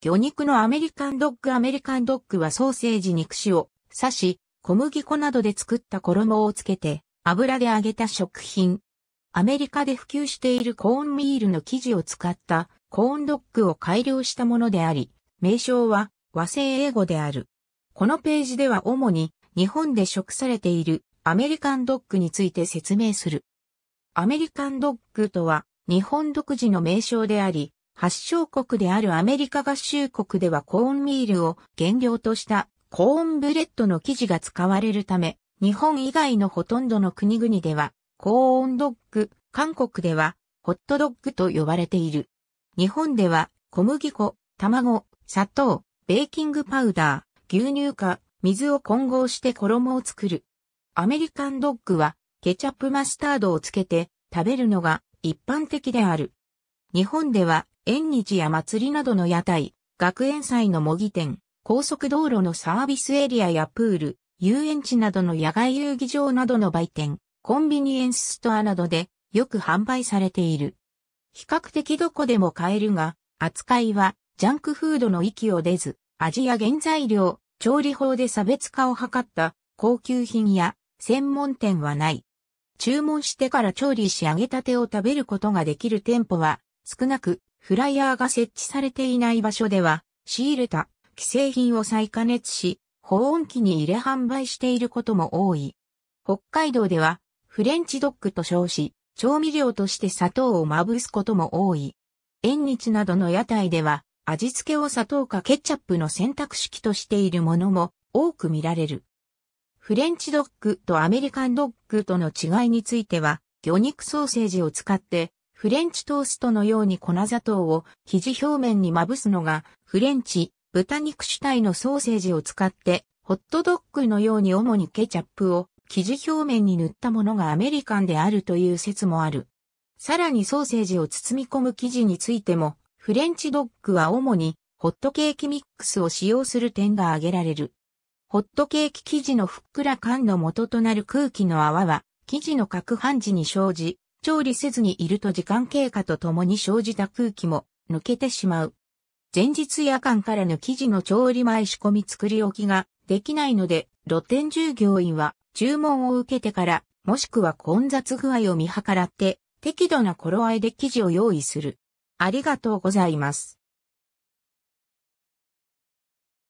魚肉のアメリカンドッグアメリカンドッグはソーセージ肉塩、を刺し、小麦粉などで作った衣をつけて油で揚げた食品。アメリカで普及しているコーンミールの生地を使ったコーンドッグを改良したものであり、名称は和製英語である。このページでは主に日本で食されているアメリカンドッグについて説明する。アメリカンドッグとは日本独自の名称であり、発祥国であるアメリカ合衆国ではコーンミールを原料としたコーンブレッドの生地が使われるため、日本以外のほとんどの国々ではコーンドッグ、韓国ではホットドッグと呼ばれている。日本では小麦粉、卵、砂糖、ベーキングパウダー、牛乳か水を混合して衣を作る。アメリカンドッグはケチャップマスタードをつけて食べるのが一般的である。日本では縁日や祭りなどの屋台、学園祭の模擬店、高速道路のサービスエリアやプール、遊園地などの野外遊技場などの売店、コンビニエンスストアなどでよく販売されている。比較的どこでも買えるが、扱いはジャンクフードの域を出ず、味や原材料、調理法で差別化を図った高級品や専門店はない。注文してから調理し揚げたてを食べることができる店舗は少なく、フライヤーが設置されていない場所では、仕入れた既製品を再加熱し、保温器に入れ販売していることも多い。北海道では、フレンチドッグと称し、調味料として砂糖をまぶすことも多い。縁日などの屋台では、味付けを砂糖かケチャップの選択式としているものも多く見られる。フレンチドッグとアメリカンドッグとの違いについては、魚肉ソーセージを使ってフレンチトーストのように粉砂糖を生地表面にまぶすのが、フレンチ、豚肉主体のソーセージを使って、ホットドッグのように主にケチャップを生地表面に塗ったものがアメリカンであるという説もある。さらにソーセージを包み込む生地についても、フレンチドッグは主にホットケーキミックスを使用する点が挙げられる。ホットケーキ生地のふっくら感の元となる空気の泡は、生地の攪拌時に生じ、調理せずにいると時間経過とともに生じた空気も抜けてしまう。前日夜間からの生地の調理前仕込み作り置きができないので、露店従業員は注文を受けてから、もしくは混雑具合を見計らって、適度な頃合いで生地を用意する。ありがとうございます。